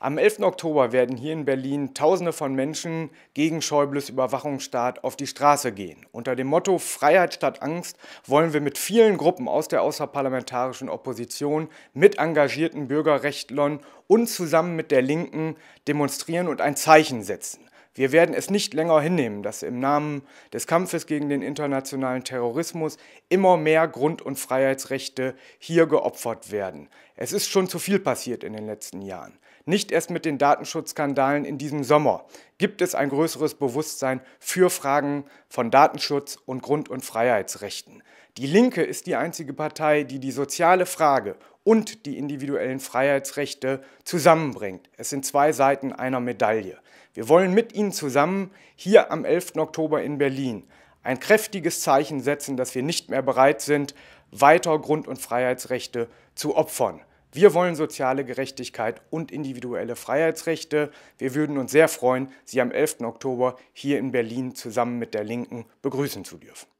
Am 11. Oktober werden hier in Berlin Tausende von Menschen gegen Schäubles Überwachungsstaat auf die Straße gehen. Unter dem Motto Freiheit statt Angst wollen wir mit vielen Gruppen aus der außerparlamentarischen Opposition, mit engagierten Bürgerrechtlern und zusammen mit der Linken demonstrieren und ein Zeichen setzen. Wir werden es nicht länger hinnehmen, dass im Namen des Kampfes gegen den internationalen Terrorismus immer mehr Grund- und Freiheitsrechte hier geopfert werden. Es ist schon zu viel passiert in den letzten Jahren. Nicht erst mit den Datenschutzskandalen in diesem Sommer gibt es ein größeres Bewusstsein für Fragen von Datenschutz und Grund- und Freiheitsrechten. Die Linke ist die einzige Partei, die die soziale Frage und die individuellen Freiheitsrechte zusammenbringt. Es sind zwei Seiten einer Medaille. Wir wollen mit Ihnen zusammen hier am 11. Oktober in Berlin ein kräftiges Zeichen setzen, dass wir nicht mehr bereit sind, weiter Grund- und Freiheitsrechte zu opfern. Wir wollen soziale Gerechtigkeit und individuelle Freiheitsrechte. Wir würden uns sehr freuen, Sie am 11. Oktober hier in Berlin zusammen mit der Linken begrüßen zu dürfen.